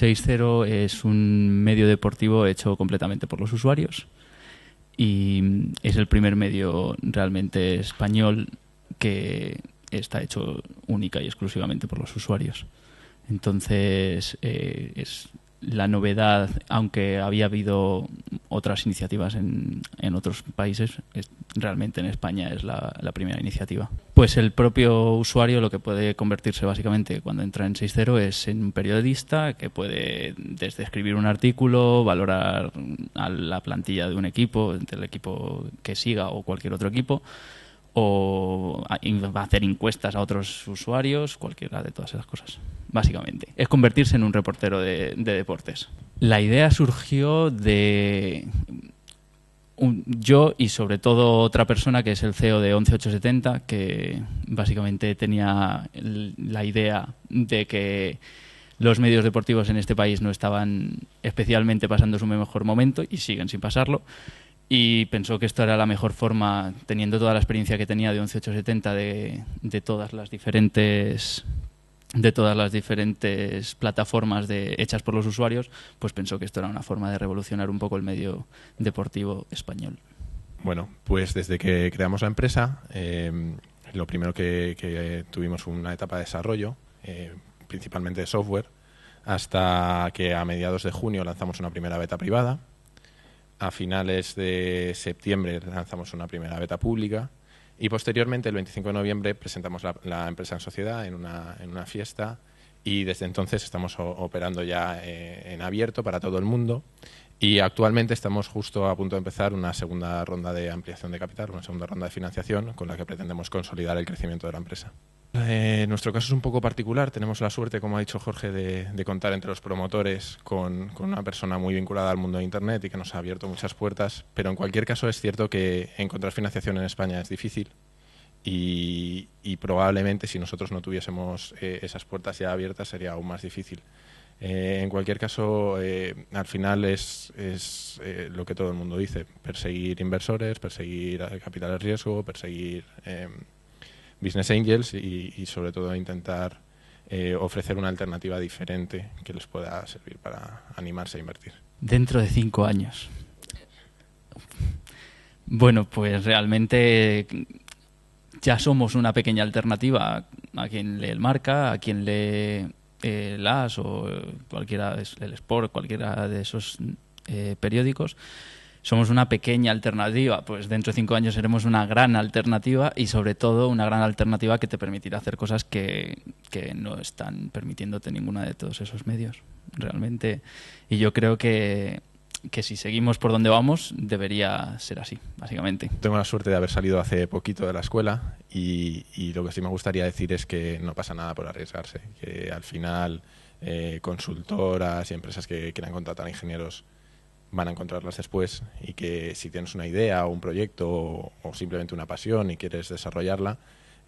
6.0 es un medio deportivo hecho completamente por los usuarios y es el primer medio realmente español que está hecho única y exclusivamente por los usuarios. Entonces eh, es la novedad, aunque había habido otras iniciativas en, en otros países, es, realmente en España es la primera iniciativa. Pues el propio usuario lo que puede convertirse básicamente cuando entra en 6.0 es en un periodista que puede desde escribir un artículo, valorar a la plantilla de un equipo, del equipo que siga o cualquier otro equipo, o hacer encuestas a otros usuarios, cualquiera de todas esas cosas, básicamente. Es convertirse en un reportero de, de deportes. La idea surgió de, yo y sobre todo otra persona que es el CEO de 11870, que básicamente tenía la idea de que los medios deportivos en este país no estaban especialmente pasando su mejor momento y siguen sin pasarlo. Y pensó que esto era la mejor forma, teniendo toda la experiencia que tenía de 11870, de todas las diferentes de todas las diferentes plataformas de, hechas por los usuarios, pues pensó que esto era una forma de revolucionar un poco el medio deportivo español. Bueno, pues desde que creamos la empresa, em, lo primero que, tuvimos una etapa de desarrollo, eh, principalmente de software, hasta que a mediados de junio lanzamos una primera beta privada, a finales de septiembre lanzamos una primera beta pública, y posteriormente, el 25 de noviembre, presentamos la, empresa en sociedad en una, en una, fiesta y desde entonces estamos operando ya eh, en abierto para todo el mundo y actualmente estamos justo a punto de empezar una segunda ronda de ampliación de capital, una segunda ronda de financiación con la que pretendemos consolidar el crecimiento de la empresa. Eh, nuestro caso es un poco particular. Tenemos la suerte, como ha dicho Jorge, de, contar entre los promotores con, una persona muy vinculada al mundo de Internet y que nos ha abierto muchas puertas. Pero en cualquier caso es cierto que encontrar financiación en España es difícil y, probablemente si nosotros no tuviésemos eh, esas puertas ya abiertas sería aún más difícil. Eh, en cualquier caso, eh, al final es, lo que todo el mundo dice, perseguir inversores, perseguir capital de riesgo, perseguir em, business angels y, y, sobre todo intentar ofrecer una alternativa diferente que les pueda servir para animarse a invertir. Dentro de cinco años. Bueno, pues realmente ya somos una pequeña alternativa a quien lee el marca, a quien lee el eh, AS o eh, cualquiera, el Sport, cualquiera de esos eh, periódicos. Somos una pequeña alternativa, pues dentro de cinco años seremos una gran alternativa y sobre todo una gran alternativa que te permitirá hacer cosas que, que no están permitiéndote ninguna de todos esos medios, realmente. Y yo creo que que si seguimos por donde vamos, debería ser así, básicamente. Tengo la suerte de haber salido hace poquito de la escuela y, lo que sí me gustaría decir es que no pasa nada por arriesgarse, que al final eh, consultoras y empresas que quieran contratar ingenieros van a encontrarlas después y que si tienes una idea o un proyecto o, simplemente una pasión y quieres desarrollarla,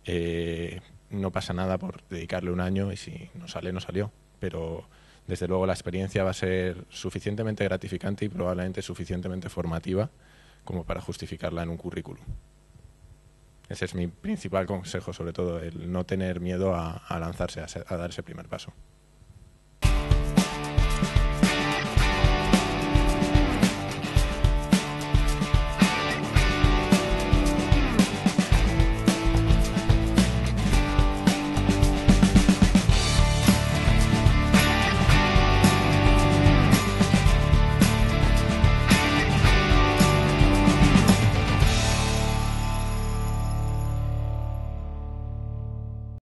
eh, no pasa nada por dedicarle un año y si no sale, no salió. Pero desde luego la experiencia va a ser suficientemente gratificante y probablemente suficientemente formativa como para justificarla en un currículum. Ese es mi principal consejo, sobre todo, el no tener miedo a, lanzarse, a dar ese primer paso.